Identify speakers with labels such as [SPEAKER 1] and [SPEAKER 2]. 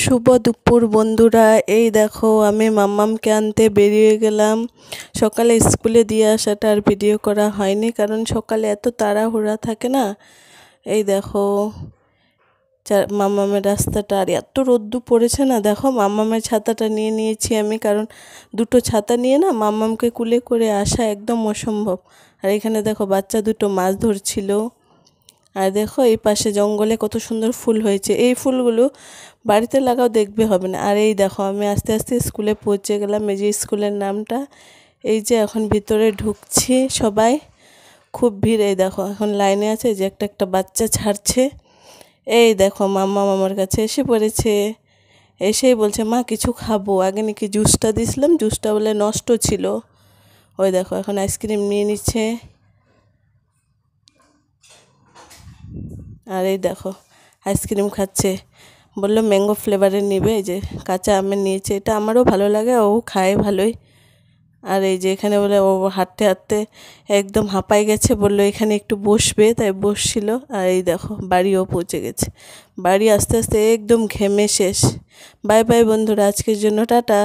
[SPEAKER 1] শুভ দুপুর বন্ধুরা এই দেখো আমি মাম্মামকে আনতে বেরিয়ে গেলাম সকালে স্কুলে দিয়ে আসাটা আর ভিডিও করা হয়নি কারণ সকালে এত তাড়াহুড়া থাকে না এই দেখো মাম্মামের রাস্তাটা আর এত রোদ্দু পড়েছে না দেখো মাম্মামের ছাতাটা নিয়ে নিয়েছি আমি কারণ দুটো ছাতা নিয়ে না মাম্মামকে কুলে করে আসা একদম অসম্ভব আর এখানে দেখো বাচ্চা দুটো মাছ ধরছিল আর দেখো এই পাশে জঙ্গলে কত সুন্দর ফুল হয়েছে এই ফুলগুলো বাড়িতে লাগাও দেখবে হবে না আর এই দেখো আমি আস্তে আস্তে স্কুলে পৌঁছে গেলাম এই যে স্কুলের নামটা এই যে এখন ভিতরে ঢুকছি সবাই খুব ভিড় এই দেখো এখন লাইনে আছে যে একটা একটা বাচ্চা ছাড়ছে এই দেখো মাম্মা মামার কাছে এসে পড়েছে এসেই বলছে মা কিছু খাবো আগে নাকি জুসটা দিছিলাম জুসটা বলে নষ্ট ছিল ওই দেখো এখন আইসক্রিম নিয়ে নিচ্ছে আর এই দেখো আইসক্রিম খাচ্ছে বললো ম্যাঙ্গো ফ্লেভারের নেবে এই যে কাঁচা আমের নিয়েছে এটা আমারও ভালো লাগে ও খায় ভালোই আর এই যে এখানে বলে ও হাঁটতে হাঁটতে একদম হাঁপাই গেছে বলল এখানে একটু বসবে তাই বসছিল আর এই দেখো বাড়িও পৌঁছে গেছে বাড়ি আস্তে আস্তে একদম ঘেমে শেষ বাই বাই বন্ধুরা আজকের জন্য টাটা